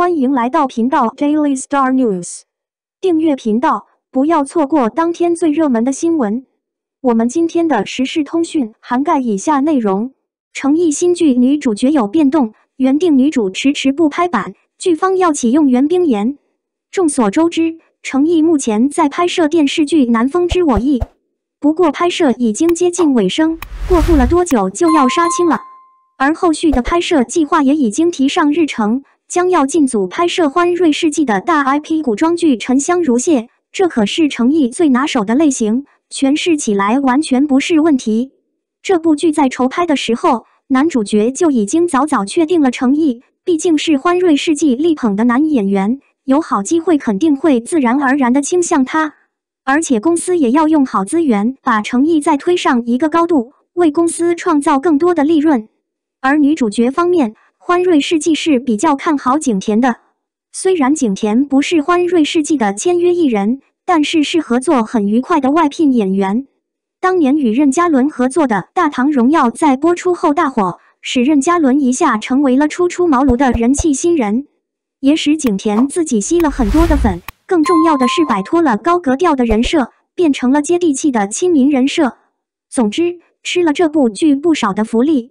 欢迎来到频道 Daily Star News，订阅频道，不要错过当天最热门的新闻。我们今天的时事通讯涵盖以下内容：成毅新剧女主角有变动，原定女主迟迟不拍板，剧方要启用袁冰妍。众所周知，成毅目前在拍摄电视剧《南风知我意》，不过拍摄已经接近尾声，过不了多久就要杀青了，而后续的拍摄计划也已经提上日程。将要进组拍摄欢瑞世纪的大 IP 古装剧《沉香如屑》，这可是成毅最拿手的类型，诠释起来完全不是问题。这部剧在筹拍的时候，男主角就已经早早确定了成毅，毕竟是欢瑞世纪力捧的男演员，有好机会肯定会自然而然的倾向他。而且公司也要用好资源，把成毅再推上一个高度，为公司创造更多的利润。而女主角方面，欢瑞世纪是比较看好景甜的，虽然景甜不是欢瑞世纪的签约艺人，但是是合作很愉快的外聘演员。当年与任嘉伦合作的《大唐荣耀》在播出后大火，使任嘉伦一下成为了初出茅庐的人气新人，也使景甜自己吸了很多的粉。更重要的是，摆脱了高格调的人设，变成了接地气的亲民人设。总之，吃了这部剧不少的福利。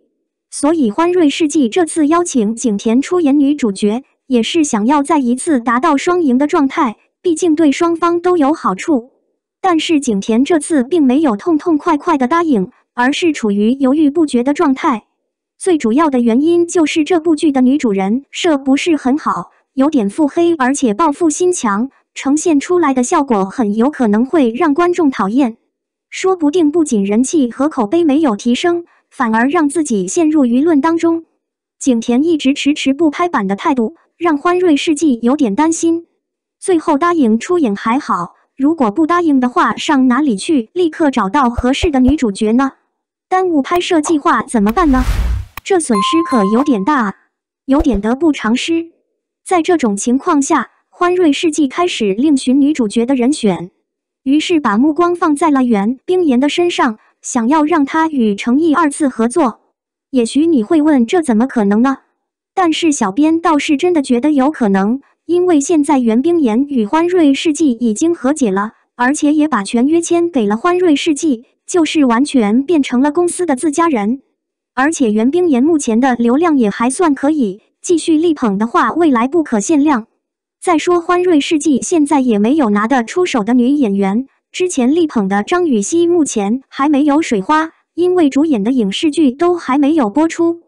所以欢瑞世纪这次邀请景甜出演女主角，也是想要再一次达到双赢的状态，毕竟对双方都有好处。但是景甜这次并没有痛痛快快的答应，而是处于犹豫不决的状态。最主要的原因就是这部剧的女主人设不是很好，有点腹黑，而且报复心强，呈现出来的效果很有可能会让观众讨厌。说不定不仅人气和口碑没有提升。反而让自己陷入舆论当中。景甜一直迟迟不拍板的态度，让欢瑞世纪有点担心。最后答应出演还好，如果不答应的话，上哪里去立刻找到合适的女主角呢？耽误拍摄计划怎么办呢？这损失可有点大有点得不偿失。在这种情况下，欢瑞世纪开始另寻女主角的人选，于是把目光放在了袁冰妍的身上。想要让他与诚毅二次合作，也许你会问这怎么可能呢？但是小编倒是真的觉得有可能，因为现在袁冰妍与欢瑞世纪已经和解了，而且也把全约签给了欢瑞世纪，就是完全变成了公司的自家人。而且袁冰妍目前的流量也还算可以，继续力捧的话，未来不可限量。再说欢瑞世纪现在也没有拿得出手的女演员。之前力捧的张予曦目前还没有水花，因为主演的影视剧都还没有播出，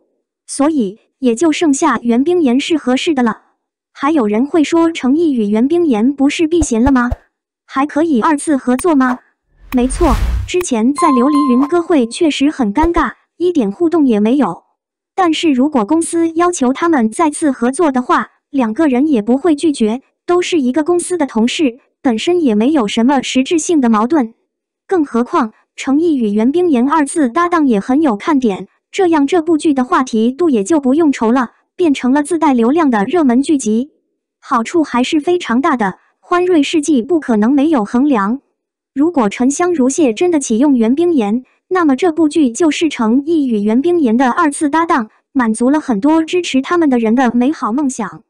所以也就剩下袁冰妍是合适的了。还有人会说程毅与袁冰妍不是避嫌了吗？还可以二次合作吗？没错，之前在《琉璃云歌会》确实很尴尬，一点互动也没有。但是如果公司要求他们再次合作的话，两个人也不会拒绝，都是一个公司的同事。本身也没有什么实质性的矛盾，更何况诚毅与袁冰妍二次搭档也很有看点，这样这部剧的话题度也就不用愁了，变成了自带流量的热门剧集，好处还是非常大的。欢瑞世纪不可能没有衡量，如果沉香如屑真的启用袁冰妍，那么这部剧就是诚毅与袁冰妍的二次搭档，满足了很多支持他们的人的美好梦想。